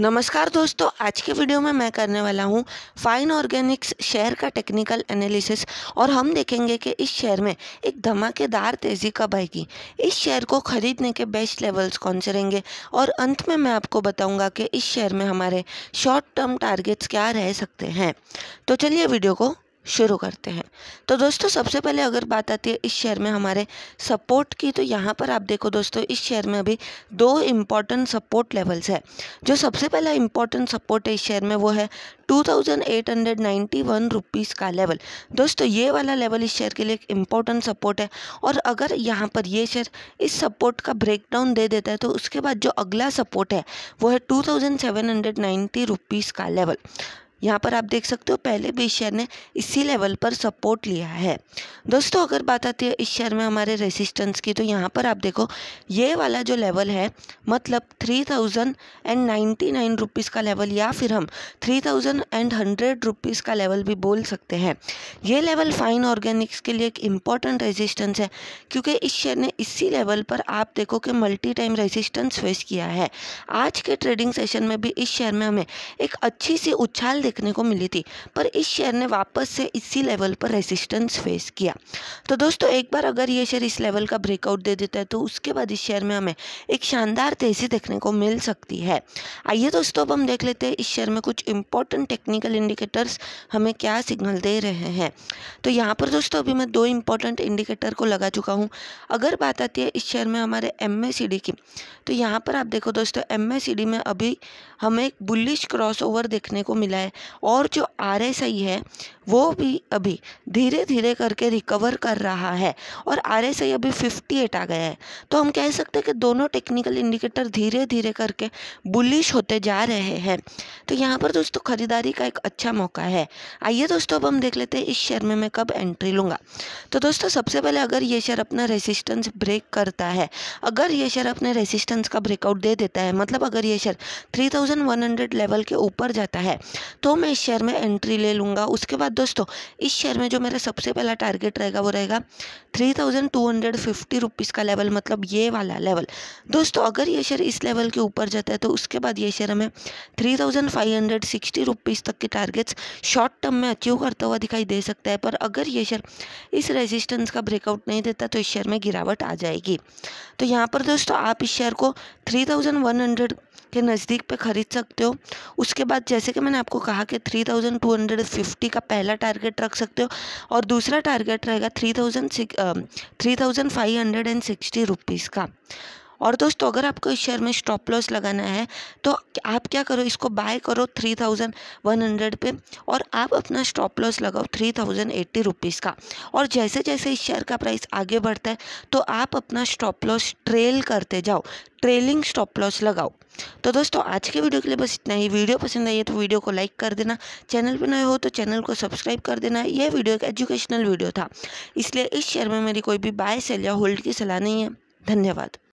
नमस्कार दोस्तों आज के वीडियो में मैं करने वाला हूँ फाइन ऑर्गेनिक्स शेयर का टेक्निकल एनालिसिस और हम देखेंगे कि इस शेयर में एक धमाकेदार तेज़ी कब आएगी इस शेयर को खरीदने के बेस्ट लेवल्स कौन से रहेंगे और अंत में मैं आपको बताऊंगा कि इस शेयर में हमारे शॉर्ट टर्म टारगेट्स क्या रह सकते हैं तो चलिए वीडियो को शुरू करते हैं तो दोस्तों सबसे पहले अगर बात आती है इस शेयर में हमारे सपोर्ट की तो यहाँ पर आप देखो दोस्तों इस शेयर में अभी दो इम्पॉर्टेंट सपोर्ट लेवल्स है जो सबसे पहला इम्पॉर्टेंट सपोर्ट है इस शेयर में वो है two thousand eight hundred ninety one rupees का लेवल दोस्तों ये वाला लेवल इस शेयर के लिए एक इम्पॉर्टेंट सपोर्ट है और अगर यहाँ पर ये शेयर इस सपोर्ट का ब्रेकडाउन दे देता है तो उसके बाद जो अगला सपोर्ट है वो है two thousand seven hundred ninety rupees का लेवल यहाँ पर आप देख सकते हो पहले भी इस शेयर ने इसी लेवल पर सपोर्ट लिया है दोस्तों अगर बात आती है इस शेयर में हमारे रेजिस्टेंस की तो यहाँ पर आप देखो ये वाला जो लेवल है मतलब three thousand and ninety nine rupees का लेवल या फिर हम three thousand and hundred rupees का लेवल भी बोल सकते हैं ये लेवल फाइन ऑर्गेनिक्स के लिए एक इम्पॉर्टेंट रेजिस्टेंस है क्योंकि इस शेयर ने इसी लेवल पर आप देखो कि मल्टी टाइम रेजिस्टेंस फेस किया है आज के ट्रेडिंग सेशन में भी इस शेयर में हमें एक अच्छी सी उछाल देखने को मिली थी पर इस शेयर ने वापस से इसी लेवल पर रेसिस्टेंस फेस किया तो दोस्तों एक बार अगर ये शेयर इस लेवल का ब्रेकआउट दे देता है तो उसके बाद इस शेयर में हमें एक शानदार तेज़ी देखने को मिल सकती है आइए दोस्तों अब हम देख लेते हैं इस शेयर में कुछ इंपॉर्टेंट टेक्निकल इंडिकेटर्स हमें क्या सिग्नल दे रहे हैं तो यहाँ पर दोस्तों अभी मैं दो इंपॉर्टेंट इंडिकेटर को लगा चुका हूँ अगर बात आती है इस शेयर में हमारे एम की तो यहाँ पर आप देखो दोस्तों एम में अभी हमें एक बुलिश क्रॉस ओवर देखने को मिला है और जो आर एस आई है वो भी अभी धीरे धीरे करके रिकवर कर रहा है और आर एस आई अभी फिफ्टी एट आ गया है तो हम कह सकते हैं कि दोनों टेक्निकल इंडिकेटर धीरे धीरे करके बुलिश होते जा रहे हैं तो यहाँ पर दोस्तों खरीदारी का एक अच्छा मौका है आइए दोस्तों अब हम देख लेते हैं इस शेयर में मैं कब एंट्री लूँगा तो दोस्तों सबसे पहले अगर ये शेयर अपना रेसिस्टेंस ब्रेक करता है अगर ये शेयर अपने रेसिस्टेंस का ब्रेकआउट दे देता है मतलब अगर ये शेयर 3100 लेवल के ऊपर जाता है तो मैं इस शेयर में एंट्री ले लूँगा उसके बाद दोस्तों इस शेयर में जो मेरा सबसे पहला टारगेट रहेगा वो रहेगा three thousand two hundred fifty rupees का लेवल मतलब ये वाला लेवल दोस्तों अगर ये शेयर इस लेवल के ऊपर जाता है तो उसके बाद ये शेयर हमें three thousand five hundred sixty rupees तक के टारगेट्स शॉर्ट टर्म में अचीव करता हुआ दिखाई दे सकता है पर अगर ये शेयर इस रेजिस्टेंस का ब्रेकआउट नहीं देता तो इस शेयर में गिरावट आ जाएगी तो यहाँ पर दोस्तों आप इस शेयर को थ्री थाउजेंड वन हंड्रेड के नज़दीक पे ख़रीद सकते हो उसके बाद जैसे कि मैंने आपको कहा कि three thousand two hundred fifty का पहला टारगेट रख सकते हो और दूसरा टारगेट रहेगा three thousand three thousand five hundred and sixty rupees का और दोस्तों अगर आपको इस शेयर में स्टॉप लॉस लगाना है तो आप क्या करो इसको बाय करो थ्री थाउजेंड वन हंड्रेड पे और आप अपना स्टॉप लॉस लगाओ थ्री थाउजेंड एट्टी रुपीज़ का और जैसे जैसे इस शेयर का प्राइस आगे बढ़ता है तो आप अपना स्टॉप लॉस ट्रेल करते जाओ ट्रेलिंग स्टॉप लॉस लगाओ तो दोस्तों आज के वीडियो के लिए बस इतना ही वीडियो पसंद आई है तो वीडियो को लाइक कर देना चैनल पर नए हो तो चैनल को सब्सक्राइब कर देना यह वीडियो एक एजुकेशनल वीडियो था इसलिए इस शेयर में मेरी कोई भी बाय सेल या होल्ड की सलाह नहीं है धन्यवाद